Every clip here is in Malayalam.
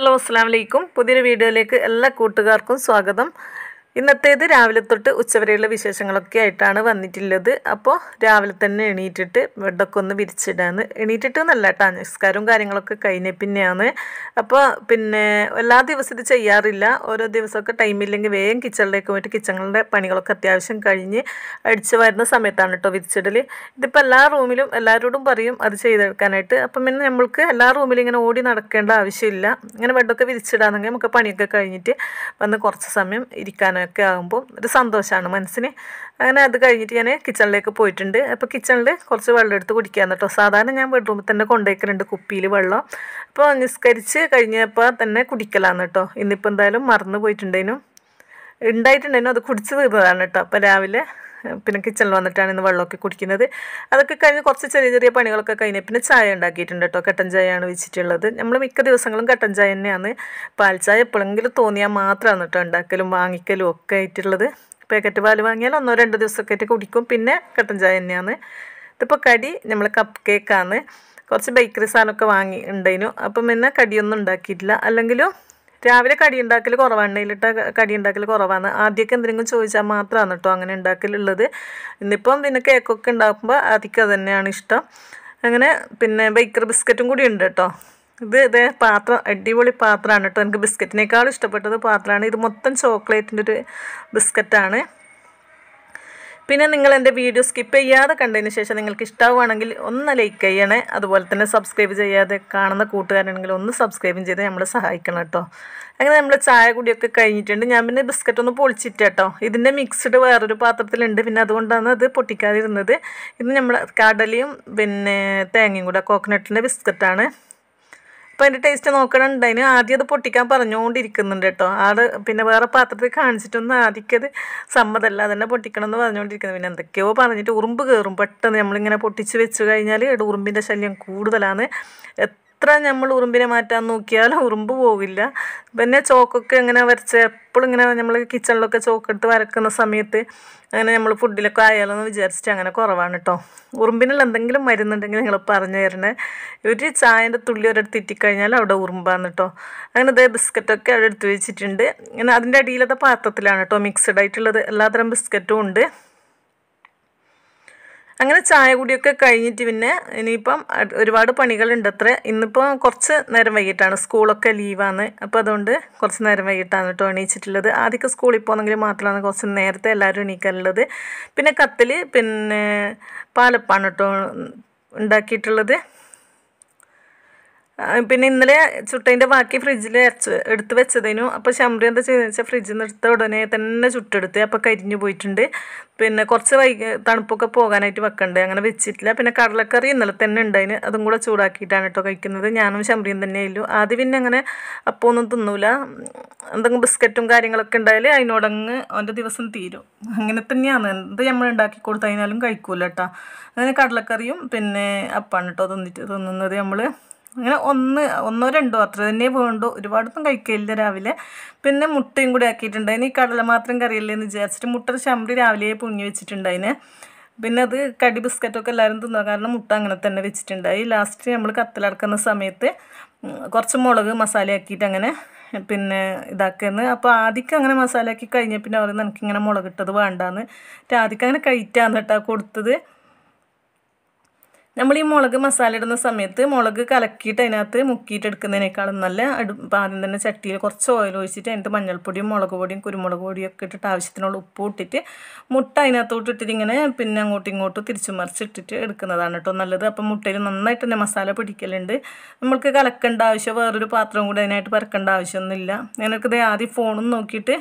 ഹലോ അസ്സാം വലൈക്കും പുതിയൊരു വീഡിയോയിലേക്ക് എല്ലാ കൂട്ടുകാർക്കും സ്വാഗതം ഇന്നത്തേത് രാവിലെ തൊട്ട് ഉച്ചവരെയുള്ള വിശേഷങ്ങളൊക്കെ ആയിട്ടാണ് വന്നിട്ടുള്ളത് അപ്പോൾ രാവിലെ തന്നെ എണീറ്റിട്ട് ബെഡൊക്കെ ഒന്ന് വിരിച്ചിടാന്ന് എണീറ്റിട്ട് നല്ല കേട്ടോ നിസ്കാരവും കാര്യങ്ങളൊക്കെ കഴിഞ്ഞ പിന്നെയാണ് അപ്പോൾ പിന്നെ എല്ലാ ദിവസവും ഇത് ചെയ്യാറില്ല ഓരോ ദിവസമൊക്കെ ടൈമില്ലെങ്കിൽ വേഗം കിച്ചണിലേക്ക് പോയിട്ട് കിച്ചണിൻ്റെ പണികളൊക്കെ അത്യാവശ്യം കഴിഞ്ഞ് അടിച്ചു വരുന്ന സമയത്താണ് കേട്ടോ വിരിച്ചിടൽ ഇതിപ്പോൾ എല്ലാ റൂമിലും എല്ലാവരോടും പറയും അത് ചെയ്തെടുക്കാനായിട്ട് അപ്പം പിന്നെ നമ്മൾക്ക് എല്ലാ റൂമിലും ഇങ്ങനെ ഓടി നടക്കേണ്ട ആവശ്യമില്ല ഇങ്ങനെ ബെഡൊക്കെ വിരിച്ചിടാന്നെങ്കിൽ നമുക്ക് പണിയൊക്കെ കഴിഞ്ഞിട്ട് വന്ന് കുറച്ച് സമയം ഇരിക്കാനൊക്കെ ഒക്കെ ആകുമ്പോൾ ഒരു സന്തോഷമാണ് മനസ്സിന് അങ്ങനെ അത് കഴിഞ്ഞിട്ട് ഞാൻ കിച്ചണിലേക്ക് പോയിട്ടുണ്ട് അപ്പോൾ കിച്ചണിൽ കുറച്ച് വെള്ളം എടുത്ത് കുടിക്കുക കേട്ടോ സാധാരണ ഞാൻ ബെഡ്റൂമിൽ തന്നെ കൊണ്ടുവയ്ക്കലുണ്ട് കുപ്പിയിൽ വെള്ളം അപ്പോൾ നിസ്കരിച്ച് കഴിഞ്ഞപ്പോൾ തന്നെ കുടിക്കലാന്ന് കേട്ടോ ഇന്നിപ്പോൾ എന്തായാലും മറന്നു പോയിട്ടുണ്ടേനും ഉണ്ടായിട്ടുണ്ടേനും അത് കുടിച്ച് തീർന്നതാണ് കേട്ടോ അപ്പോൾ രാവിലെ പിന്നെ കിച്ചണിൽ വന്നിട്ടാണ് ഇന്ന് വെള്ളമൊക്കെ കുടിക്കുന്നത് അതൊക്കെ കഴിഞ്ഞ് കുറച്ച് ചെറിയ ചെറിയ പണികളൊക്കെ കഴിഞ്ഞ് പിന്നെ ചായ ഉണ്ടാക്കിയിട്ടുണ്ട് കേട്ടോ കട്ടൻ ചായയാണ് വെച്ചിട്ടുള്ളത് നമ്മൾ മിക്ക ദിവസങ്ങളും കട്ടൻ ചായ തന്നെയാണ് പാൽ ചായ എപ്പോഴെങ്കിലും തോന്നിയാൽ മാത്രമാണ് കേട്ടോ ഉണ്ടാക്കലും വാങ്ങിക്കലും ഒക്കെ ആയിട്ടുള്ളത് പാക്കറ്റ് പാൽ വാങ്ങിയാൽ ഒന്നോ രണ്ടോ ദിവസമൊക്കെ ആയിട്ട് കുടിക്കും പിന്നെ കട്ടൻ ചായ തന്നെയാണ് ഇതിപ്പോൾ കടി നമ്മൾ കപ്പ് കേക്കാണ് കുറച്ച് ബേക്കറി സാധനമൊക്കെ വാങ്ങി ഉണ്ടായിരുന്നു അപ്പം പിന്നെ കടിയൊന്നും ഉണ്ടാക്കിയിട്ടില്ല അല്ലെങ്കിലും രാവിലെ കടി ഉണ്ടാക്കൽ കുറവാണ് എണ്ണയിലിട്ട കടി ഉണ്ടാക്കൽ കുറവാണ് ആദ്യമൊക്കെ എന്തെങ്കിലും ചോദിച്ചാൽ മാത്രമാണ് കേട്ടോ അങ്ങനെ ഉണ്ടാക്കലുള്ളത് ഇന്നിപ്പം പിന്നെ കേക്കൊക്കെ ഉണ്ടാക്കുമ്പോൾ അധികം അത് തന്നെയാണ് ഇഷ്ടം അങ്ങനെ പിന്നെ ബേക്കർ ബിസ്ക്കറ്റും കൂടി ഉണ്ട് കേട്ടോ ഇത് ഇതേ പാത്രം അടിപൊളി പാത്രമാണ് കേട്ടോ എനിക്ക് ബിസ്ക്കറ്റിനേക്കാൾ ഇഷ്ടപ്പെട്ടത് പാത്രമാണ് ഇത് മൊത്തം ചോക്ലേറ്റിൻ്റെ ഒരു ബിസ്ക്കറ്റാണ് പിന്നെ നിങ്ങൾ എൻ്റെ വീഡിയോ സ്കിപ്പ് ചെയ്യാതെ കണ്ടതിന് ശേഷം നിങ്ങൾക്ക് ഇഷ്ടമാണെങ്കിൽ ഒന്ന് ലൈക്ക് ചെയ്യണേ അതുപോലെ തന്നെ സബ്സ്ക്രൈബ് ചെയ്യാതെ കാണുന്ന കൂട്ടുകാരാണെങ്കിൽ ഒന്ന് സബ്സ്ക്രൈബും ചെയ്ത് നമ്മളെ സഹായിക്കണം കേട്ടോ അങ്ങനെ നമ്മൾ ചായ കുടിയൊക്കെ കഴിഞ്ഞിട്ടുണ്ട് ഞാൻ പിന്നെ ബിസ്ക്കറ്റ് ഒന്ന് പൊളിച്ചിട്ട് കേട്ടോ ഇതിൻ്റെ മിക്സ്ഡ് വേറൊരു പാത്രത്തിലുണ്ട് പിന്നെ അതുകൊണ്ടാണ് അത് പൊട്ടിക്കാതിരുന്നത് ഇത് നമ്മൾ കടലയും പിന്നെ തേങ്ങയും കൂടെ കോക്കനട്ടിൻ്റെ ബിസ്ക്കറ്റാണ് അപ്പോൾ അതിൻ്റെ ടേസ്റ്റ് നോക്കണുണ്ട് അതിന് ആദ്യം അത് പൊട്ടിക്കാൻ പറഞ്ഞുകൊണ്ടിരിക്കുന്നുണ്ട് കേട്ടോ ആട് പിന്നെ വേറെ പാത്രത്തിൽ കാണിച്ചിട്ടൊന്നും ആദ്യക്കത് സമ്മതമല്ല അതന്നെ പൊട്ടിക്കണം എന്ന് പറഞ്ഞുകൊണ്ടിരിക്കുന്നത് പിന്നെ എന്തൊക്കെയോ പറഞ്ഞിട്ട് ഉറുമ്പ് കയറും പെട്ടെന്ന് നമ്മളിങ്ങനെ പൊട്ടിച്ച് വെച്ച് കഴിഞ്ഞാൽ ഉറുമ്പിൻ്റെ ശല്യം കൂടുതലാണ് എത്ര നമ്മൾ ഉറുമ്പിനെ മാറ്റാൻ നോക്കിയാലും ഉറുമ്പ് പോവില്ല പിന്നെ ചോക്കൊക്കെ ഇങ്ങനെ വരച്ച് എപ്പോഴും ഇങ്ങനെ നമ്മൾ കിച്ചണിലൊക്കെ ചോക്കെടുത്ത് വരക്കുന്ന സമയത്ത് അങ്ങനെ നമ്മൾ ഫുഡിലൊക്കെ ആയാലോ എന്ന് വിചാരിച്ചിട്ട് അങ്ങനെ കുറവാണ് കേട്ടോ ഉറുമ്പിനുള്ള എന്തെങ്കിലും മരുന്നുണ്ടെങ്കിൽ നിങ്ങൾ പറഞ്ഞു തരണേ ഒരു ചായൻ്റെ തുള്ളി ഒരിടത്ത് ഇറ്റിക്കഴിഞ്ഞാൽ അവിടെ ഉറുമ്പാണ് കേട്ടോ അങ്ങനെ ഇതേ ബിസ്ക്കറ്റൊക്കെ അവിടെ എടുത്ത് വെച്ചിട്ടുണ്ട് അങ്ങനെ അതിൻ്റെ അടിയിലത്തെ പാത്രത്തിലാണ് കേട്ടോ മിക്സഡ് ആയിട്ടുള്ളത് എല്ലാത്തരം ബിസ്ക്കറ്റും ഉണ്ട് അങ്ങനെ ചായ കുടിയൊക്കെ കഴിഞ്ഞിട്ട് പിന്നെ ഇനിയിപ്പം ഒരുപാട് പണികളുണ്ട് അത്ര ഇന്നിപ്പോൾ കുറച്ച് നേരം വൈകിട്ടാണ് സ്കൂളൊക്കെ ലീവാണ് അപ്പോൾ അതുകൊണ്ട് കുറച്ച് നേരം വൈകിട്ടാണ് കേട്ടോ എണീച്ചിട്ടുള്ളത് ആദ്യമൊക്കെ സ്കൂളിൽ പോകുന്നെങ്കിൽ മാത്രമാണ് കുറച്ച് നേരത്തെ എല്ലാവരും എണീക്കാറുള്ളത് പിന്നെ കത്തിൽ പിന്നെ പാലപ്പാണ് കേട്ടോ ഉണ്ടാക്കിയിട്ടുള്ളത് പിന്നെ ഇന്നലെ ചുട്ടതിൻ്റെ ബാക്കി ഫ്രിഡ്ജിൽ അരച്ച് എടുത്ത് വെച്ചതിനു അപ്പോൾ ശമ്പ്രി എന്താ ചെയ്തതെന്ന് വെച്ചാൽ ഫ്രിഡ്ജിൽ നിന്ന് എടുത്ത ഉടനെ തന്നെ ചുട്ടെടുത്ത് അപ്പോൾ കരിഞ്ഞു പോയിട്ടുണ്ട് പിന്നെ കുറച്ച് വൈ തണുപ്പൊക്കെ പോകാനായിട്ട് വെക്കണ്ടേ അങ്ങനെ വെച്ചിട്ടില്ല പിന്നെ കടലക്കറി ഇന്നലെ തന്നെ ഉണ്ടായിന് അതും കൂടെ ചൂടാക്കിയിട്ടാണ് കേട്ടോ കഴിക്കുന്നത് ഞാനും ശമ്പ്രിയും തന്നെ ഇല്ലു ആദ്യം പിന്നെ അങ്ങനെ അപ്പോൾ ഒന്നും തിന്നൂല എന്തെങ്കിലും ബിസ്ക്കറ്റും കാര്യങ്ങളൊക്കെ ഉണ്ടായാലും അതിനോടങ്ങ് അവൻ്റെ ദിവസം തീരും അങ്ങനെ തന്നെയാണ് എന്ത് നമ്മൾ ഉണ്ടാക്കി കൊടുത്തതിനാലും കഴിക്കൂല കേട്ടോ അങ്ങനെ കടലക്കറിയും പിന്നെ അപ്പാണ് കേട്ടോ തിന്നിട്ട് തിന്നുന്നത് നമ്മൾ അങ്ങനെ ഒന്ന് ഒന്നോ രണ്ടോ അത്ര തന്നെ വേണ്ടു ഒരുപാടൊന്നും കഴിക്കില്ല രാവിലെ പിന്നെ മുട്ടയും കൂടി ആക്കിയിട്ടുണ്ടായിന് ഈ കടല മാത്രം എന്ന് വിചാരിച്ചിട്ട് മുട്ട ശമ്പരി രാവിലെ പുങ്ങി വെച്ചിട്ടുണ്ടായിന് പിന്നെ അത് കടി ബിസ്ക്കറ്റൊക്കെ എല്ലാവരും തിന്നുക കാരണം മുട്ട അങ്ങനെ തന്നെ വെച്ചിട്ടുണ്ടായി ലാസ്റ്റ് നമ്മൾ കത്തിലടക്കുന്ന സമയത്ത് കുറച്ച് മുളക് മസാല ആക്കിയിട്ട് അങ്ങനെ പിന്നെ ഇതാക്കുന്നത് അപ്പോൾ ആദ്യമൊക്കെ അങ്ങനെ ആക്കി കഴിഞ്ഞാൽ പിന്നെ അവർ നിനക്കിങ്ങനെ മുളകിട്ടത് വേണ്ടാന്ന് രാധിക്ക് അങ്ങനെ കഴിക്കാന്ന് കേട്ടോ കൊടുത്തത് നമ്മൾ ഈ മുളക് മസാല ഇടുന്ന സമയത്ത് മുളക് കലക്കിയിട്ട് അതിനകത്ത് മുക്കിയിട്ട് എടുക്കുന്നതിനേക്കാളും നല്ല ഇപ്പം ആദ്യം തന്നെ ചട്ടിയിൽ കുറച്ച് ഓയിൽ ഒഴിച്ചിട്ട് അതിനകത്ത് മഞ്ഞൾപ്പൊടിയും മുളക് പൊടിയും കുരുമുളക് പൊടിയും ഒക്കെ ഇട്ടിട്ട് ആവശ്യത്തിനുള്ള ഉപ്പ് ഇട്ടിട്ട് മുട്ട അതിനകത്തോട്ട് ഇട്ടിട്ട് ഇങ്ങനെ പിന്നെ അങ്ങോട്ടും ഇങ്ങോട്ടും തിരിച്ചു മറിച്ചിട്ടിട്ട് എടുക്കുന്നതാണ് കേട്ടോ നല്ലത് അപ്പം മുട്ടയിൽ നന്നായിട്ട് തന്നെ മസാല പിടിക്കലുണ്ട് നമ്മൾക്ക് കലക്കേണ്ട ആവശ്യം വേറൊരു പാത്രം കൂടി അതിനായിട്ട് പറക്കേണ്ട ആവശ്യമൊന്നുമില്ല ഞാനൊക്കെ ആദ്യം ഫോണും നോക്കിയിട്ട്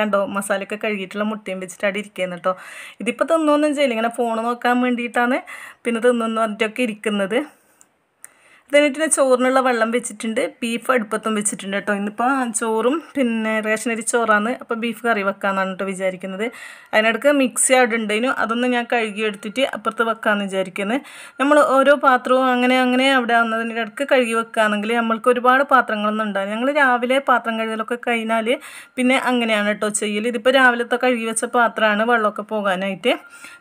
കണ്ടോ മസാലയൊക്കെ കഴുകിയിട്ടുള്ള മുട്ടയും വെച്ചിട്ട് അവിടെ ഇരിക്കുന്നത് കേട്ടോ ഇതിപ്പോൾ തിന്നൊന്നും ചെയ്യില്ല ഇങ്ങനെ ഫോൺ നോക്കാൻ വേണ്ടിയിട്ടാണ് പിന്നെ തിന്നു പറഞ്ഞിട്ടൊക്കെ ഇരിക്കുന്നത് എന്നിട്ട് ഞാൻ ചോറിനുള്ള വെള്ളം വെച്ചിട്ടുണ്ട് ബീഫ് അടുപ്പത്തും വെച്ചിട്ടുണ്ട് കേട്ടോ ഇന്നിപ്പോൾ ചോറും പിന്നെ അരി ചോറാണ് അപ്പോൾ ബീഫ് കറി വെക്കാമെന്നാണ് കേട്ടോ വിചാരിക്കുന്നത് അതിനിടക്ക് മിക്സി അടുണ്ടേനു അതൊന്ന് ഞാൻ കഴുകി എടുത്തിട്ട് അപ്പുറത്ത് വെക്കാമെന്ന് വിചാരിക്കുന്നത് നമ്മൾ ഓരോ പാത്രവും അങ്ങനെ അങ്ങനെ അവിടെ വന്നതിൻ്റെ ഇടക്ക് കഴുകി വെക്കുകയാണെങ്കിൽ നമ്മൾക്ക് ഒരുപാട് പാത്രങ്ങളൊന്നും ഉണ്ടാകും ഞങ്ങൾ രാവിലെ പാത്രം കഴുകലൊക്കെ കഴിഞ്ഞാൽ പിന്നെ അങ്ങനെയാണ് കേട്ടോ ചെയ്യൽ ഇതിപ്പോൾ രാവിലത്തെ കഴുകി വെച്ച പാത്രമാണ് വെള്ളമൊക്കെ പോകാനായിട്ട്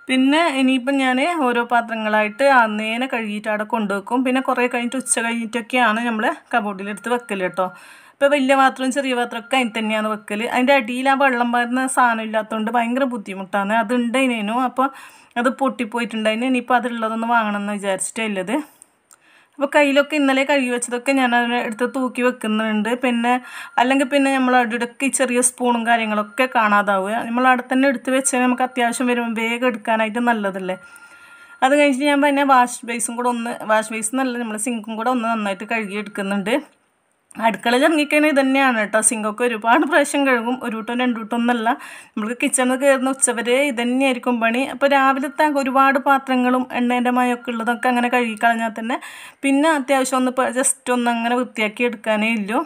പിന്നെ ഇനിയിപ്പം ഞാൻ ഓരോ പാത്രങ്ങളായിട്ട് അന്നേനെ കഴുകിയിട്ട് അവിടെ കൊണ്ടുവെക്കും പിന്നെ കുറേ കഴിഞ്ഞിട്ട് ഉച്ച കഴിഞ്ഞിട്ടൊക്കെയാണ് നമ്മൾ കബോർഡിലെടുത്ത് വെക്കൽ കേട്ടോ ഇപ്പോൾ വലിയ പാത്രവും ചെറിയ പാത്രവും ഒക്കെ അതിൽ തന്നെയാണ് വെക്കൽ അതിൻ്റെ അടിയിൽ ആ വെള്ളം വരുന്ന സാധനം ഇല്ലാത്തതുകൊണ്ട് ഭയങ്കര ബുദ്ധിമുട്ടാണ് അതുണ്ടായിനേനു അപ്പോൾ അത് പൊട്ടിപ്പോയിട്ടുണ്ടായിരുന്നു ഇനിയിപ്പോൾ അതുള്ളതൊന്ന് വാങ്ങണം എന്ന് വിചാരിച്ചിട്ടേ ഉള്ളത് അപ്പോൾ കയ്യിലൊക്കെ ഇന്നലെ കഴുകി വെച്ചതൊക്കെ ഞാൻ എടുത്ത് തൂക്കി വെക്കുന്നുണ്ട് പിന്നെ അല്ലെങ്കിൽ പിന്നെ നമ്മൾ അടുക്ക് ചെറിയ സ്പൂണും കാര്യങ്ങളൊക്കെ കാണാതാവുക നമ്മൾ അവിടെ തന്നെ എടുത്ത് വെച്ചാൽ നമുക്ക് അത്യാവശ്യം വരുമ്പോൾ വേഗം എടുക്കാനായിട്ട് നല്ലതല്ലേ അത് കഴിഞ്ഞിട്ട് ഞാൻ പിന്നെ വാഷ് ബേസും കൂടെ ഒന്ന് വാഷ് ബേസ് നല്ല നമ്മൾ സിങ്കും കൂടെ ഒന്ന് നന്നായിട്ട് കഴുകി എടുക്കുന്നുണ്ട് അടുക്കളയിൽ ഇറങ്ങിക്കഴിഞ്ഞാൽ ഇതന്നെയാണ് കേട്ടോ സിങ്കൊക്കെ ഒരുപാട് പ്രാവശ്യം കഴുകും ഒരു കൂട്ടം രണ്ടു കൂട്ടം എന്നല്ല നമുക്ക് കിച്ചണിൽ കയറുന്ന ഉച്ചവരെ ഇതന്നെയായിരിക്കും പണി അപ്പോൾ രാവിലത്തെ ഒരുപാട് പാത്രങ്ങളും എണ്ണേൻ്റെ മയൊക്കെ ഉള്ളതൊക്കെ അങ്ങനെ കഴുകി തന്നെ പിന്നെ അത്യാവശ്യം ഒന്ന് ജസ്റ്റ് ഒന്ന് അങ്ങനെ വൃത്തിയാക്കി എടുക്കാനേ ഇല്ലു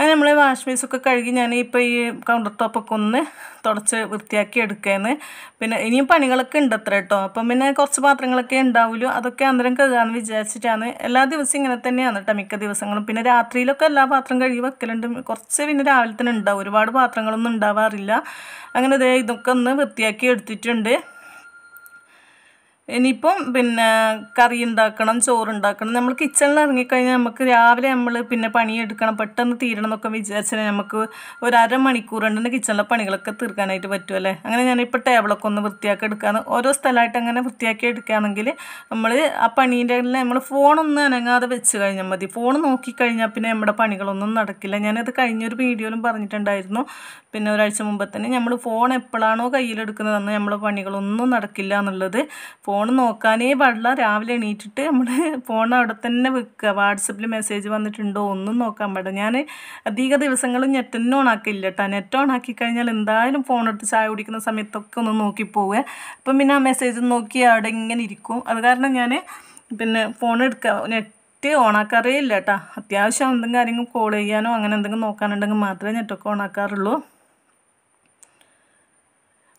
അത് നമ്മളെ വാഷ് ബേസൊക്കെ കഴുകി ഞാൻ ഇപ്പോൾ ഈ കൗണ്ടർ ടോപ്പൊക്കെ ഒന്ന് തുടച്ച് വൃത്തിയാക്കി എടുക്കുകയെന്ന് പിന്നെ ഇനിയും പണികളൊക്കെ ഉണ്ട് അത്ര കേട്ടോ അപ്പം പിന്നെ കുറച്ച് പാത്രങ്ങളൊക്കെ ഉണ്ടാവുമല്ലോ അതൊക്കെ അന്നേരം കഴുകാമെന്ന് വിചാരിച്ചിട്ടാണ് എല്ലാ ദിവസവും ഇങ്ങനെ തന്നെയാണ് കേട്ടോ മിക്ക ദിവസങ്ങളും പിന്നെ രാത്രിയിലൊക്കെ എല്ലാ പാത്രം കഴുകി വെക്കലുണ്ട് കുറച്ച് പിന്നെ രാവിലെ തന്നെ ഉണ്ടാവും ഒരുപാട് പാത്രങ്ങളൊന്നും ഉണ്ടാവാറില്ല അങ്ങനെ ഇതേ ഇതൊക്കെ ഒന്ന് വൃത്തിയാക്കി എടുത്തിട്ടുണ്ട് ഇനിയിപ്പം പിന്നെ കറി ഉണ്ടാക്കണം ചോറുണ്ടാക്കണം നമ്മൾ കിച്ചണിൽ ഇറങ്ങിക്കഴിഞ്ഞാൽ നമുക്ക് രാവിലെ നമ്മൾ പിന്നെ പണിയെടുക്കണം പെട്ടെന്ന് തീരണം എന്നൊക്കെ വിചാരിച്ചാൽ നമുക്ക് ഒരു അരമണിക്കൂർ കൊണ്ട് തന്നെ കിച്ചണിലെ പണികളൊക്കെ തീർക്കാനായിട്ട് പറ്റും അല്ലേ അങ്ങനെ ഞാനിപ്പോൾ ടേബിളൊക്കെ ഒന്ന് വൃത്തിയാക്കി എടുക്കാന്ന് ഓരോ സ്ഥലമായിട്ട് അങ്ങനെ വൃത്തിയാക്കി എടുക്കുകയാണെങ്കിൽ നമ്മൾ ആ പണീൻ്റെ നമ്മൾ ഫോണൊന്ന് അനങ്ങാതെ വെച്ച് കഴിഞ്ഞാൽ മതി ഫോൺ നോക്കിക്കഴിഞ്ഞാൽ പിന്നെ നമ്മുടെ പണികളൊന്നും നടക്കില്ല ഞാനത് കഴിഞ്ഞൊരു വീഡിയോയിലും പറഞ്ഞിട്ടുണ്ടായിരുന്നു പിന്നെ ഒരാഴ്ച മുമ്പ് തന്നെ നമ്മൾ ഫോൺ എപ്പോഴാണോ കയ്യിലെടുക്കുന്നതെന്ന് നമ്മളെ പണികളൊന്നും നടക്കില്ല എന്നുള്ളത് ഫോൺ ഫോൺ നോക്കാനേ പാടില്ല രാവിലെ എണീറ്റിട്ട് നമ്മൾ ഫോൺ അവിടെ തന്നെ വെക്കുക വാട്സപ്പിൽ മെസ്സേജ് വന്നിട്ടുണ്ടോ ഒന്നും നോക്കാൻ പാടില്ല ഞാൻ അധിക ദിവസങ്ങളും നെറ്റ് തന്നെ ഓണാക്കില്ല കേട്ടോ നെറ്റ് ഓണാക്കി കഴിഞ്ഞാൽ എന്തായാലും ഫോൺ എടുത്ത് ചായ കുടിക്കുന്ന സമയത്തൊക്കെ ഒന്ന് നോക്കി പോവുക അപ്പം പിന്നെ ആ മെസ്സേജ് നോക്കി അവിടെ ഇങ്ങനെ ഇരിക്കും അത് കാരണം ഞാൻ പിന്നെ ഫോൺ എടുക്കുക നെറ്റ് ഓണാക്കാറേ ഇല്ല കേട്ടോ അത്യാവശ്യം എന്തെങ്കിലും കാര്യങ്ങൾ കോൾ ചെയ്യാനോ അങ്ങനെ എന്തെങ്കിലും നോക്കാനുണ്ടെങ്കിൽ മാത്രമേ നെറ്റൊക്കെ ഓണാക്കാറുള്ളൂ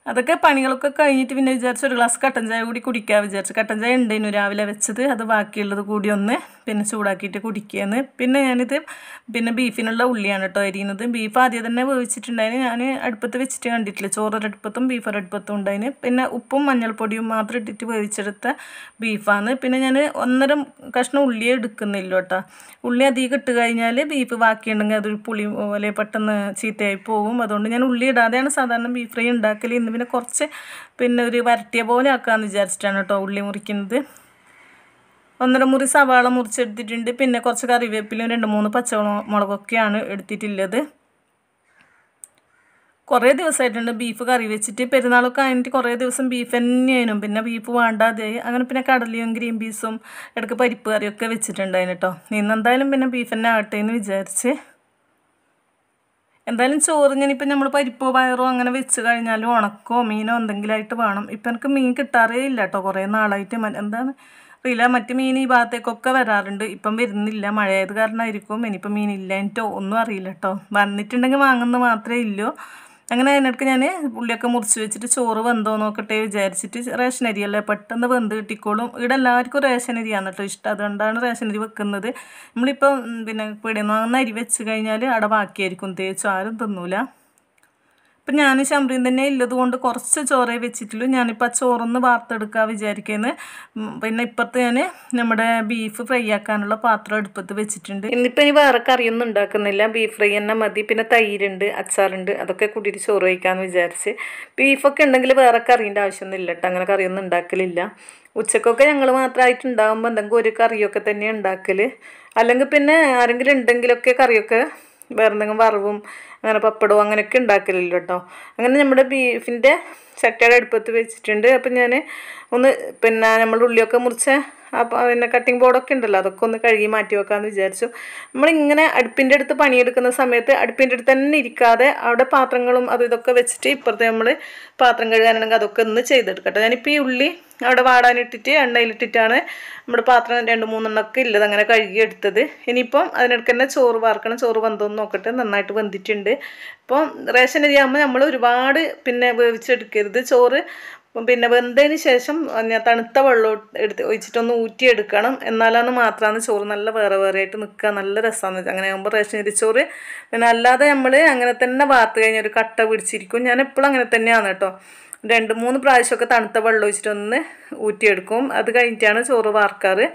അതൊക്കെ പണികളൊക്കെ കഴിഞ്ഞിട്ട് പിന്നെ വിചാരിച്ചു ഒരു ഗ്ലാസ് കട്ടൻ ചായ കൂടി കുടിക്കാൻ വിചാരിച്ചു കട്ടൻ ചായ ഉണ്ടായിരുന്നു രാവിലെ വെച്ചത് അത് ബാക്കിയുള്ളത് കൂടി ഒന്ന് പിന്നെ ചൂടാക്കിയിട്ട് കുടിക്കുകയെന്ന് പിന്നെ ഞാനിത് പിന്നെ ബീഫിനുള്ള ഉള്ളിയാണ് കേട്ടോ അരിയുന്നത് ബീഫ് ആദ്യം തന്നെ വേവിച്ചിട്ടുണ്ടായിന് ഞാൻ അടുപ്പത്ത് വെച്ചിട്ട് കണ്ടിട്ടില്ല ചോറൊരടുപ്പത്തും ബീഫൊരടുപ്പത്തും ഉണ്ടായിന് പിന്നെ ഉപ്പും മഞ്ഞൾപ്പൊടിയും മാത്രം ഇട്ടിട്ട് വേവിച്ചെടുത്ത ബീഫാണ് പിന്നെ ഞാൻ ഒന്നര കഷ്ണം ഉള്ളിയെ എടുക്കുന്നില്ല കേട്ടോ ഉള്ളി അധികം ഇട്ട് കഴിഞ്ഞാൽ ബീഫ് ബാക്കിയുണ്ടെങ്കിൽ അതൊരു പുളി പോലെ പെട്ടെന്ന് ചീത്തയായി പോകും അതുകൊണ്ട് ഞാൻ ഉള്ളി ഇടാതെയാണ് സാധാരണ ബീഫ് ഫ്രൈ ഉണ്ടാക്കൽ ഇന്ന് പിന്നെ കുറച്ച് പിന്നെ ഒരു വരട്ടിയ പോലെ ആക്കാമെന്ന് വിചാരിച്ചിട്ടാണ് കേട്ടോ ഉള്ളി മുറിക്കുന്നത് ഒന്നര മുറി സവാള മുറിച്ചെടുത്തിട്ടുണ്ട് പിന്നെ കുറച്ച് കറിവേപ്പിലും രണ്ട് മൂന്ന് പച്ചമുളകൊക്കെയാണ് എടുത്തിട്ടുള്ളത് കുറേ ദിവസമായിട്ടുണ്ട് ബീഫ് കറി വെച്ചിട്ട് പെരുന്നാളൊക്കെ കഴിഞ്ഞിട്ട് കുറേ ദിവസം ബീഫ് തന്നെയായിരുന്നു പിന്നെ ബീഫ് വേണ്ടാതായി അങ്ങനെ പിന്നെ കടലയും ഗ്രീൻ പീസും ഇടയ്ക്ക് പരിപ്പ് കറിയൊക്കെ വെച്ചിട്ടുണ്ടായിരുന്നു കേട്ടോ എന്തായാലും പിന്നെ ബീഫ് തന്നെ ആവട്ടെ എന്ന് വിചാരിച്ച് എന്തായാലും ചോറ് ഞാനിപ്പോൾ നമ്മൾ പരിപ്പോ പയറോ അങ്ങനെ വെച്ച് കഴിഞ്ഞാലും ഉണക്കോ മീനോ എന്തെങ്കിലുമായിട്ട് വേണം ഇപ്പം എനിക്ക് മീൻ കിട്ടാറേ ഇല്ല കേട്ടോ കുറേ നാളായിട്ട് എന്താണ് അപ്പോൾ മറ്റു മറ്റ് മീൻ ഈ ഭാഗത്തേക്കൊക്കെ വരാറുണ്ട് ഇപ്പം വരുന്നില്ല മഴയത് കാരണമായിരിക്കും ഇനിയിപ്പോൾ മീൻ ഇല്ല എന്നിട്ടോ ഒന്നും അറിയില്ല കേട്ടോ വന്നിട്ടുണ്ടെങ്കിൽ വാങ്ങുന്ന മാത്രമേ ഇല്ലോ അങ്ങനെ അതിനിടയ്ക്ക് ഞാൻ പുള്ളിയൊക്കെ മുറിച്ച് വെച്ചിട്ട് ചോറ് വെന്തോ നോക്കട്ടെ വിചാരിച്ചിട്ട് റേഷൻ അരിയല്ലേ പെട്ടെന്ന് വെന്ത് കിട്ടിക്കോളും ഇവിടെ എല്ലാവർക്കും റേഷൻ അരിയാണ് കേട്ടോ ഇഷ്ടം അതുകൊണ്ടാണ് റേഷൻ അരി വെക്കുന്നത് നമ്മളിപ്പോൾ പിന്നെ പിടിയിൽ വാങ്ങുന്ന അരി വെച്ച് കഴിഞ്ഞാൽ അവിടെ ബാക്കിയായിരിക്കും തേച്ചു ആരും തിന്നൂല അപ്പം ഞാൻ ശമ്പറിയും തന്നെ ഇല്ലത് കൊണ്ട് കുറച്ച് ചോറേ വെച്ചിട്ടുള്ളൂ ഞാനിപ്പോൾ ആ ചോറൊന്ന് വാർത്തെടുക്കാൻ വിചാരിക്കുന്നത് പിന്നെ ഇപ്പുറത്ത് ഞാൻ നമ്മുടെ ബീഫ് ഫ്രൈ ആക്കാനുള്ള പാത്രം എടുപ്പത്ത് വെച്ചിട്ടുണ്ട് ഇന്നിപ്പോൾ ഇനി വേറെ കറിയൊന്നും ഉണ്ടാക്കുന്നില്ല ബീഫ് ഫ്രൈ തന്നെ മതി പിന്നെ തൈരുണ്ട് അച്ചാറുണ്ട് അതൊക്കെ കൂട്ടിയിട്ട് ചോറ് വയ്ക്കാമെന്ന് വിചാരിച്ച് ബീഫൊക്കെ ഉണ്ടെങ്കിൽ വേറെ കറീൻ്റെ ഇല്ല കേട്ടോ അങ്ങനെ കറിയൊന്നും ഉണ്ടാക്കലില്ല ഉച്ചക്കൊക്കെ ഞങ്ങൾ മാത്രമായിട്ട് ഉണ്ടാകുമ്പോൾ എന്തെങ്കിലും ഒരു കറിയൊക്കെ തന്നെ ഉണ്ടാക്കൽ അല്ലെങ്കിൽ പിന്നെ ആരെങ്കിലും ഉണ്ടെങ്കിലൊക്കെ കറിയൊക്കെ വേറെ എന്തെങ്കിലും വറവും അങ്ങനെ പപ്പടവും അങ്ങനെയൊക്കെ ഉണ്ടാക്കലില്ല കേട്ടോ അങ്ങനെ നമ്മുടെ ബീഫിൻ്റെ ചട്ടയുടെ അടുപ്പത്ത് വെച്ചിട്ടുണ്ട് അപ്പം ഞാൻ ഒന്ന് പിന്നെ നമ്മൾ ഉള്ളിയൊക്കെ മുറിച്ച അപ്പോൾ പിന്നെ കട്ടിംഗ് ബോർഡൊക്കെ ഉണ്ടല്ലോ അതൊക്കെ ഒന്ന് കഴുകി മാറ്റി വെക്കാമെന്ന് വിചാരിച്ചു നമ്മളിങ്ങനെ അടുപ്പിൻ്റെ അടുത്ത് പണിയെടുക്കുന്ന സമയത്ത് അടുപ്പിൻ്റെ അടുത്ത് തന്നെ ഇരിക്കാതെ അവിടെ പാത്രങ്ങളും അതും ഇതൊക്കെ വെച്ചിട്ട് ഇപ്പുറത്തെ നമ്മൾ പാത്രം കഴുകാനാണെങ്കിൽ അതൊക്കെ ഒന്ന് ചെയ്തെടുക്കട്ടെ ഞാനിപ്പോൾ ഈ ഉള്ളി അവിടെ വാടാനിട്ടിട്ട് എണ്ണയിലിട്ടിട്ടാണ് നമ്മുടെ പാത്രം രണ്ട് മൂന്നെണ്ണമൊക്കെ ഇല്ലത് അങ്ങനെ കഴുകി എടുത്തത് ഇനിയിപ്പം അതിനിടയ്ക്ക് തന്നെ ചോറ് വാർക്കണം ചോറ് വന്തോന്ന് നോക്കട്ടെ നന്നായിട്ട് വെന്തിട്ടുണ്ട് അപ്പം റേഷൻ അരിയാകുമ്പോൾ നമ്മൾ ഒരുപാട് പിന്നെ വേവിച്ചെടുക്കരുത് ചോറ് അപ്പം പിന്നെ വെന്തതിന് ശേഷം ഞാൻ തണുത്ത വെള്ളം എടുത്ത് ഒഴിച്ചിട്ടൊന്ന് ഊറ്റിയെടുക്കണം എന്നാലാന്ന് മാത്രമാണ് ചോറ് നല്ല വേറെ വേറെ ആയിട്ട് നിൽക്കുക നല്ല രസമാണ് അങ്ങനെ ആകുമ്പോൾ റേഷൻ ചോറ് പിന്നെ അല്ലാതെ നമ്മൾ അങ്ങനെ തന്നെ വാർത്ത് കഴിഞ്ഞാൽ ഒരു കട്ട പിടിച്ചിരിക്കും ഞാൻ എപ്പോഴും അങ്ങനെ തന്നെയാണ് കേട്ടോ രണ്ട് മൂന്ന് പ്രാവശ്യമൊക്കെ തണുത്ത വെള്ളം ഒഴിച്ചിട്ടൊന്ന് ഊറ്റിയെടുക്കും അത് കഴിഞ്ഞിട്ടാണ് ചോറ് വാർക്കാറ്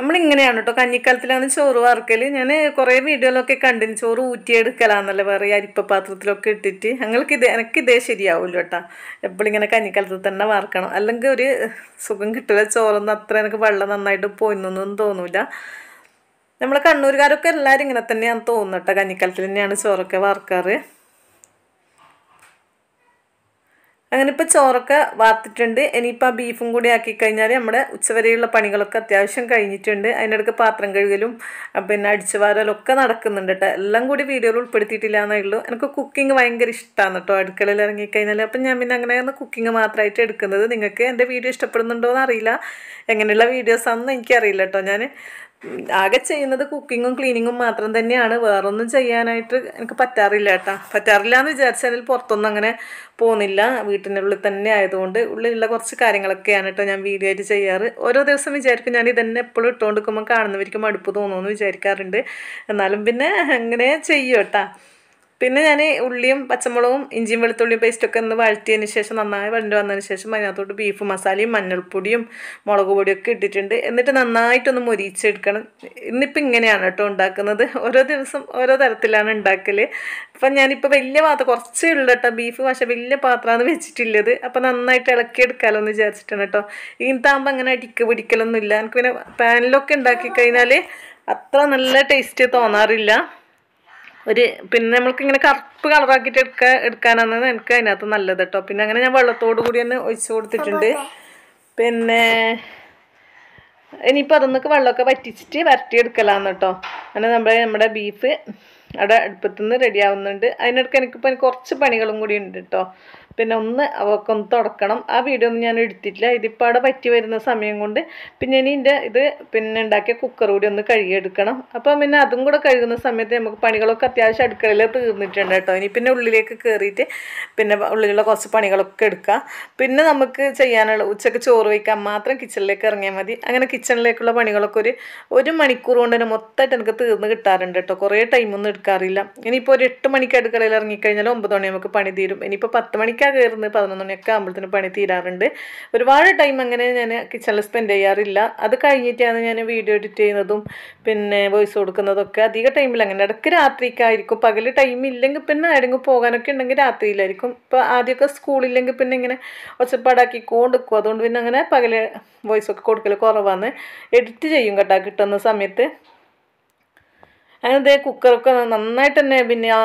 നമ്മളിങ്ങനെയാണ് കേട്ടോ കഞ്ഞിക്കാലത്തിലാണ് ചോറ് വറുക്കൽ ഞാൻ കുറേ വീഡിയോയിലൊക്കെ കണ്ടിന് ചോറ് ഊറ്റിയെടുക്കലാന്നല്ലേ പറയുക അരിപ്പപാത്രത്തിലൊക്കെ ഇട്ടിട്ട് ഞങ്ങൾക്ക് ഇത് എനിക്ക് ഇതേ ശരിയാവില്ല എപ്പോഴും ഇങ്ങനെ കഞ്ഞിക്കാലത്ത് തന്നെ വറുക്കണം അല്ലെങ്കിൽ ഒരു സുഖം കിട്ടില്ല ചോറൊന്നും അത്ര എനിക്ക് വെള്ളം നന്നായിട്ട് പോയിന്നൊന്നും തോന്നില്ല നമ്മളെ കണ്ണൂരുകാരൊക്കെ എല്ലാവരും ഇങ്ങനെ തന്നെയാണ് തോന്നുന്നു കേട്ടോ കഞ്ഞിക്കാലത്തിൽ തന്നെയാണ് ചോറൊക്കെ വറുക്കാറ് അങ്ങനെ ഇപ്പോൾ ചോറൊക്കെ വാർത്തിട്ടുണ്ട് ഇനിയിപ്പോൾ ആ ബീഫും കൂടി ആക്കി കഴിഞ്ഞാൽ നമ്മുടെ ഉച്ചവരെയുള്ള പണികളൊക്കെ അത്യാവശ്യം കഴിഞ്ഞിട്ടുണ്ട് അതിനിടയ്ക്ക് പാത്രം കഴുകലും പിന്നെ അടിച്ചുവാരലും ഒക്കെ നടക്കുന്നുണ്ട് കേട്ടോ എല്ലാം കൂടി വീഡിയോയിൽ ഉൾപ്പെടുത്തിയിട്ടില്ല എന്നേ ഉള്ളൂ എനിക്ക് കുക്കിംഗ് ഭയങ്കര ഇഷ്ടമാണ് കേട്ടോ അടുക്കളയിൽ ഇറങ്ങിക്കഴിഞ്ഞാൽ അപ്പം ഞാൻ പിന്നെ അങ്ങനെയാണ് കുക്കിംഗ് മാത്രമായിട്ട് എടുക്കുന്നത് നിങ്ങൾക്ക് എൻ്റെ വീഡിയോ ഇഷ്ടപ്പെടുന്നുണ്ടോ എന്ന് അറിയില്ല എങ്ങനെയുള്ള വീഡിയോസ് എനിക്കറിയില്ല കേട്ടോ ഞാൻ ആകെ ചെയ്യുന്നത് കുക്കിങ്ങും ക്ലീനിങ്ങും മാത്രം തന്നെയാണ് വേറൊന്നും ചെയ്യാനായിട്ട് എനിക്ക് പറ്റാറില്ല ഏട്ടാ പറ്റാറില്ല എന്ന് വിചാരിച്ചാൽ പുറത്തൊന്നും അങ്ങനെ പോകുന്നില്ല വീട്ടിനുള്ളിൽ തന്നെ ആയതുകൊണ്ട് ഉള്ളിലുള്ള കുറച്ച് കാര്യങ്ങളൊക്കെയാണ് കേട്ടോ ഞാൻ വീഡിയോ ആയിട്ട് ചെയ്യാറ് ഓരോ ദിവസം വിചാരിക്കും ഞാൻ ഇതന്നെ എപ്പോഴും ഇട്ടുകൊണ്ട് നിൽക്കുമ്പോൾ കാണുന്നവർക്ക് മടുപ്പ് തോന്നുമെന്ന് വിചാരിക്കാറുണ്ട് എന്നാലും പിന്നെ അങ്ങനെ ചെയ്യും കേട്ടോ പിന്നെ ഞാൻ ഉള്ളിയും പച്ചമുളകും ഇഞ്ചിയും വെളുത്തുള്ളിയും പേസ്റ്റൊക്കെ ഒന്ന് വഴറ്റിയതിന് ശേഷം നന്നായി വഴണ്ട് വന്നതിന് ശേഷം അതിനകത്തോട്ട് ബീഫ് മസാലയും മഞ്ഞൾപ്പൊടിയും മുളക് പൊടിയൊക്കെ ഇട്ടിട്ടുണ്ട് എന്നിട്ട് നന്നായിട്ടൊന്ന് മൊരിച്ചെടുക്കണം ഇന്നിപ്പോൾ ഇങ്ങനെയാണ് കേട്ടോ ഉണ്ടാക്കുന്നത് ഓരോ ദിവസം ഓരോ തരത്തിലാണ് ഉണ്ടാക്കൽ അപ്പം ഞാനിപ്പോൾ വലിയ പാത്രം കുറച്ചേ ഉള്ളൂ കേട്ടോ ബീഫ് പക്ഷേ വലിയ പാത്രമാണ് വെച്ചിട്ടുള്ളത് അപ്പോൾ നന്നായിട്ട് ഇളക്കി എടുക്കാമല്ലോ എന്ന് വിചാരിച്ചിട്ടാണ് കേട്ടോ ഇങ്ങനത്താകുമ്പോൾ അങ്ങനെ അടിക്ക് പിടിക്കലൊന്നുമില്ല എനിക്ക് പിന്നെ പാനിലൊക്കെ ഉണ്ടാക്കി കഴിഞ്ഞാൽ അത്ര നല്ല ടേസ്റ്റ് തോന്നാറില്ല ഒരു പിന്നെ നമ്മൾക്കിങ്ങനെ കറുപ്പ് കളറാക്കിയിട്ട് എടുക്ക എടുക്കാനാണ് എനിക്ക് അതിനകത്ത് നല്ലത് കേട്ടോ പിന്നെ അങ്ങനെ ഞാൻ വെള്ളത്തോട് കൂടി തന്നെ ഒഴിച്ച് കൊടുത്തിട്ടുണ്ട് പിന്നെ ഇനിയിപ്പോൾ അതൊന്നൊക്കെ വെള്ളമൊക്കെ വറ്റിച്ചിട്ട് വരട്ടിയെടുക്കലാന്ന് കേട്ടോ അങ്ങനെ നമ്മുടെ നമ്മുടെ ബീഫ് അവിടെ അടുപ്പത്തുനിന്ന് റെഡി ആവുന്നുണ്ട് അതിനിടയ്ക്ക് എനിക്കിപ്പോൾ കുറച്ച് പണികളും കൂടി ഉണ്ട് കേട്ടോ പിന്നെ ഒന്ന് അവർക്കൊന്ന് തുടക്കണം ആ വീഡിയോ ഒന്നും ഞാൻ എടുത്തിട്ടില്ല ഇതിപ്പോൾ അവിടെ പറ്റി വരുന്ന സമയം കൊണ്ട് പിന്നെ ഇനി എൻ്റെ ഇത് പിന്നെ ഉണ്ടാക്കിയ കുക്കർ കൂടി ഒന്ന് കഴുകിയെടുക്കണം അപ്പം പിന്നെ അതും കൂടെ കഴുകുന്ന സമയത്ത് നമുക്ക് പണികളൊക്കെ അത്യാവശ്യം അടുക്കളയിൽ തീർന്നിട്ടുണ്ട് കേട്ടോ ഇനി പിന്നെ ഉള്ളിലേക്ക് കയറിയിട്ട് പിന്നെ ഉള്ളിലുള്ള കുറച്ച് പണികളൊക്കെ എടുക്കാം പിന്നെ നമുക്ക് ചെയ്യാനുള്ള ഉച്ചക്ക് ചോറ് വയ്ക്കാൻ മാത്രം കിച്ചണിലേക്ക് ഇറങ്ങിയാൽ മതി അങ്ങനെ കിച്ചണിലേക്കുള്ള പണികളൊക്കെ ഒരു ഒരു മണിക്കൂർ കൊണ്ട് തന്നെ മൊത്തമായിട്ട് എനിക്ക് തീർന്ന് കിട്ടാറുണ്ട് കേട്ടോ കുറേ ടൈമൊന്നും എടുക്കാറില്ല ഇനിയിപ്പോൾ ഒരു എട്ട് മണിക്ക് അടുക്കളയിൽ ഇറങ്ങിക്കഴിഞ്ഞാൽ ഒമ്പത് മണി നമുക്ക് പണി തീരും ഇനിയിപ്പോൾ പത്ത് മണിക്ക് കയറുന്നത് പതിനൊന്ന് മണിയൊക്കെ ആകുമ്പോഴത്തേന് പണി തീരാറുണ്ട് ഒരുപാട് ടൈം അങ്ങനെ ഞാൻ കിച്ചണിൽ സ്പെൻഡ് ചെയ്യാറില്ല അത് കഴിഞ്ഞിട്ടാണ് ഞാൻ വീഡിയോ എഡിറ്റ് ചെയ്യുന്നതും പിന്നെ വോയിസ് കൊടുക്കുന്നതൊക്കെ അധിക ടൈമിൽ അങ്ങനെ ഇടയ്ക്ക് രാത്രിക്കായിരിക്കും പകൽ ടൈം ഇല്ലെങ്കിൽ പിന്നെ എവിടെയെങ്കിലും പോകാനൊക്കെ ഉണ്ടെങ്കിൽ രാത്രിയിലായിരിക്കും ഇപ്പോൾ ആദ്യമൊക്കെ സ്കൂളില്ലെങ്കിൽ പിന്നെ ഇങ്ങനെ ഒച്ചപ്പാടാക്കി കൊണ്ടുക്കും അതുകൊണ്ട് പിന്നെ അങ്ങനെ പകല് വോയിസ് ഒക്കെ കൊടുക്കൽ കുറവാണ് എഡിറ്റ് ചെയ്യും കേട്ടോ കിട്ടുന്ന സമയത്ത് അങ്ങനെ കുക്കറൊക്കെ നന്നായിട്ട് തന്നെ പിന്നെ ആ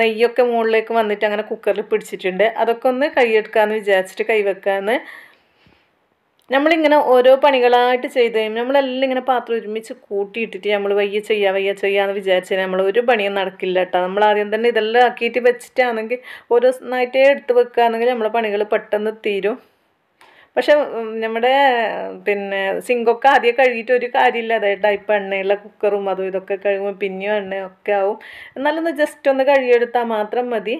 നെയ്യൊക്കെ മുകളിലേക്ക് വന്നിട്ട് അങ്ങനെ കുക്കറിൽ പിടിച്ചിട്ടുണ്ട് അതൊക്കെ ഒന്ന് കൈയെടുക്കാമെന്ന് വിചാരിച്ചിട്ട് കൈവെക്കാമെന്ന് നമ്മളിങ്ങനെ ഓരോ പണികളായിട്ട് ചെയ്ത് കഴിയുമ്പോൾ നമ്മളെല്ലാം ഇങ്ങനെ പാത്രം ഒരുമിച്ച് കൂട്ടിയിട്ടിട്ട് നമ്മൾ വയ്യ ചെയ്യാം വയ്യ ചെയ്യാമെന്ന് വിചാരിച്ചാൽ നമ്മൾ ഒരു പണിയും നടക്കില്ല കേട്ടോ നമ്മൾ ആദ്യം തന്നെ ഇതെല്ലാം ആക്കിയിട്ട് വെച്ചിട്ടാണെങ്കിൽ ഓരോന്നായിട്ടേ എടുത്ത് വെക്കുകയാണെങ്കിൽ നമ്മളെ പണികൾ പെട്ടെന്ന് തീരും പക്ഷെ നമ്മുടെ പിന്നെ സിങ്കൊക്കെ ആദ്യം കഴുകിയിട്ട് ഒരു കാര്യമില്ല അതായത് ഇപ്പ എണ്ണയുള്ള കുക്കറും അതും ഇതൊക്കെ കഴുകുമ്പോൾ പിന്നെയും ഒക്കെ ആവും എന്നാലൊന്ന് ജസ്റ്റ് ഒന്ന് കഴുകിയെടുത്താൽ മാത്രം മതി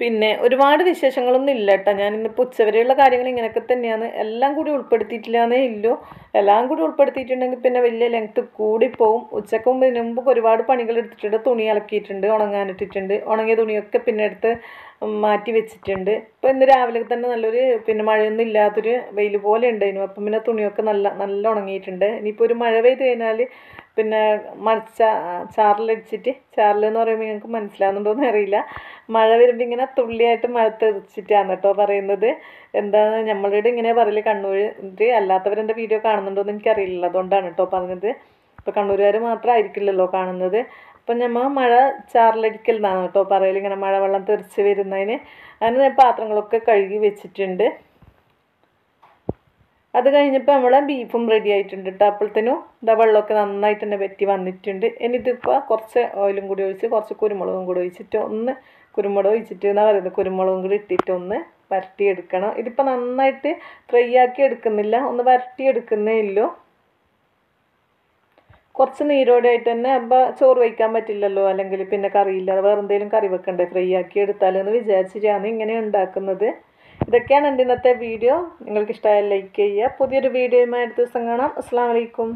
പിന്നെ ഒരുപാട് വിശേഷങ്ങളൊന്നും ഇല്ല കേട്ടോ ഞാനിന്നിപ്പോൾ ഉച്ചവരെയുള്ള കാര്യങ്ങൾ ഇങ്ങനെയൊക്കെ തന്നെയാണ് എല്ലാം കൂടി ഉൾപ്പെടുത്തിയിട്ടില്ലാന്നേ ഇല്ലൂ എല്ലാം കൂടി ഉൾപ്പെടുത്തിയിട്ടുണ്ടെങ്കിൽ പിന്നെ വലിയ ലെങ്ത്ത് കൂടിപ്പോവും ഉച്ചക്ക് മുമ്പ് ഇതിനു മുമ്പ് ഒരുപാട് പണികൾ എടുത്തിട്ടുണ്ട് തുണി അലക്കിയിട്ടുണ്ട് ഉണങ്ങാനിട്ടിട്ടുണ്ട് ഉണങ്ങിയ തുണിയൊക്കെ പിന്നെ എടുത്ത് മാറ്റി വെച്ചിട്ടുണ്ട് ഇപ്പോൾ ഇന്ന് രാവിലെ തന്നെ നല്ലൊരു പിന്നെ മഴയൊന്നും ഇല്ലാത്തൊരു വെയിൽ പോലെ ഉണ്ടായിരുന്നു അപ്പം പിന്നെ തുണിയൊക്കെ നല്ല നല്ല ഉണങ്ങിയിട്ടുണ്ട് ഇനിയിപ്പോൾ ഒരു മഴ പെയ്ത് കഴിഞ്ഞാൽ പിന്നെ മറിച്ച ചാറിലടിച്ചിട്ട് ചാറിലെന്ന് എന്ന് പറയുമ്പോൾ ഞങ്ങൾക്ക് എന്ന് അറിയില്ല മഴ വരുമ്പോൾ ഇങ്ങനെ തുള്ളിയായിട്ട് മഴ തെറിച്ചിട്ടാണ് കേട്ടോ പറയുന്നത് എന്താണ് നമ്മളുടെ ഇങ്ങനെ പറയില്ല കണ്ണൂർ അല്ലാത്തവരെൻ്റെ വീഡിയോ കാണുന്നുണ്ടോ എന്ന് എനിക്കറിയില്ല അതുകൊണ്ടാണ് കേട്ടോ പറഞ്ഞത് ഇപ്പോൾ കണ്ണൂരുകാർ മാത്രമായിരിക്കില്ലല്ലോ കാണുന്നത് അപ്പം നമ്മൾ മഴ ചാറിലടിക്കൽ എന്നാണ് കേട്ടോ പറയൽ ഇങ്ങനെ മഴ വെള്ളം തെറിച്ച് വരുന്നതിന് അതിന് പാത്രങ്ങളൊക്കെ കഴുകി വെച്ചിട്ടുണ്ട് അത് കഴിഞ്ഞപ്പോൾ നമ്മളെ ബീഫും റെഡി ആയിട്ടുണ്ട് കേട്ടോ അപ്പോഴത്തേനും ഇതാ വെള്ളമൊക്കെ നന്നായിട്ട് തന്നെ വെറ്റി വന്നിട്ടുണ്ട് എന്നിട്ടിപ്പോൾ കുറച്ച് ഓയിലും കൂടി ഒഴിച്ച് കുറച്ച് കുരുമുളകും കൂടി ഒഴിച്ചിട്ട് ഒന്ന് കുരുമുളക് ഒഴിച്ചിട്ട് എന്നാണ് പറയുന്നത് കുരുമുളകും കൂടി ഇട്ടിട്ട് ഒന്ന് വരട്ടിയെടുക്കണം ഇതിപ്പോൾ നന്നായിട്ട് ഫ്രൈ ആക്കി എടുക്കുന്നില്ല ഒന്ന് വരട്ടിയെടുക്കുന്നേ ഉള്ളൂ കുറച്ച് നീരോടെ ആയിട്ട് തന്നെ അപ്പം ചോറ് വയ്ക്കാൻ പറ്റില്ലല്ലോ അല്ലെങ്കിൽ പിന്നെ കറിയില്ല വേറെ എന്തെങ്കിലും കറി വെക്കണ്ടേ ഫ്രൈ ആക്കി എടുത്താലോ എന്ന് വിചാരിച്ചിട്ടാണ് ഇങ്ങനെ ഉണ്ടാക്കുന്നത് ഇതൊക്കെയാണ് എൻ്റെ ഇന്നത്തെ വീഡിയോ നിങ്ങൾക്ക് ഇഷ്ടമായ ലൈക്ക് ചെയ്യുക പുതിയൊരു വീഡിയോയുമായി അടുത്ത ദിവസം കാണാം അസ്സാം വലൈക്കും